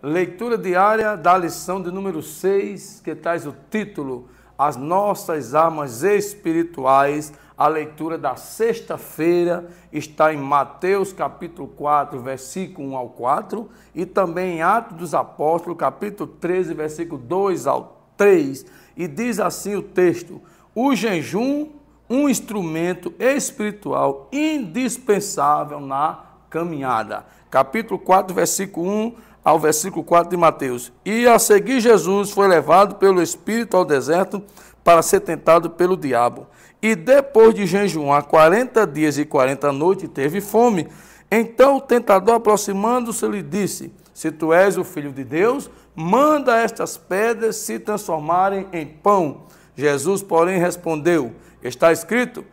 Leitura diária da lição de número 6, que traz o título As Nossas Armas Espirituais. A leitura da sexta-feira está em Mateus capítulo 4, versículo 1 ao 4, e também em Atos dos Apóstolos, capítulo 13, versículo 2 ao 3. E diz assim o texto: O jejum, um instrumento espiritual indispensável na caminhada. Capítulo 4, versículo 1 ao versículo 4 de Mateus. E a seguir Jesus foi levado pelo Espírito ao deserto para ser tentado pelo diabo. E depois de jejuar 40 dias e 40 noites, teve fome. Então o tentador, aproximando-se, lhe disse: Se tu és o filho de Deus, manda estas pedras se transformarem em pão. Jesus, porém, respondeu: Está escrito: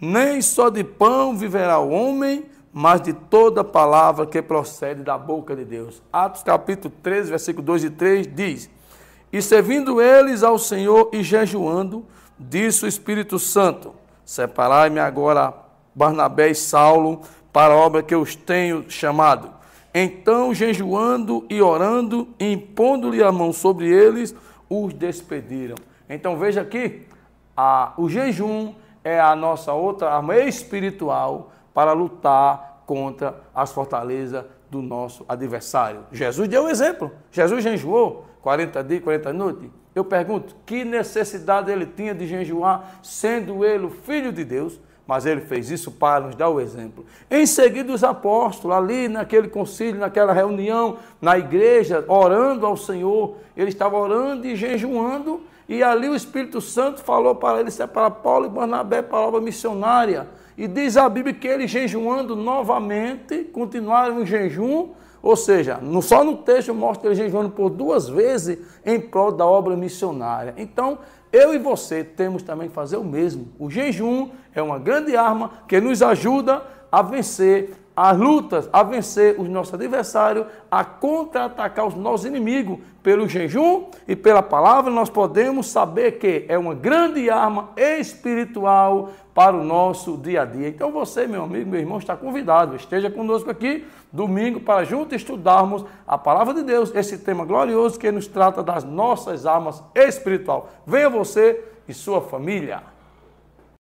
Nem só de pão viverá o homem, mas de toda palavra que procede da boca de Deus. Atos capítulo 13, versículo 2 e 3 diz: E servindo eles ao Senhor e jejuando, disse o Espírito Santo: Separai-me agora Barnabé e Saulo para a obra que eu os tenho chamado. Então, jejuando e orando, impondo-lhe a mão sobre eles, os despediram. Então, veja aqui, a, o jejum é a nossa outra arma espiritual para lutar contra as fortalezas do nosso adversário. Jesus deu um exemplo. Jesus jejuou 40 dias, 40 noites. Eu pergunto, que necessidade ele tinha de jejuar, sendo ele o filho de Deus? Mas ele fez isso para nos dar o exemplo. Em seguida, os apóstolos, ali naquele concílio, naquela reunião, na igreja, orando ao Senhor, ele estava orando e jejuando, e ali o Espírito Santo falou para ele para Paulo e Barnabé para a obra missionária. E diz a Bíblia que eles jejuando novamente, continuaram o jejum, ou seja, no, só no texto mostra ele jejuando por duas vezes em prol da obra missionária. Então, eu e você temos também que fazer o mesmo. O jejum é uma grande arma que nos ajuda a vencer as lutas, a vencer os nossos adversários, a contra-atacar os nossos inimigos pelo jejum e pela palavra, nós podemos saber que é uma grande arma espiritual para o nosso dia a dia. Então você, meu amigo, meu irmão, está convidado, esteja conosco aqui domingo para juntos estudarmos a palavra de Deus, esse tema glorioso que nos trata das nossas armas espiritual. Venha você e sua família.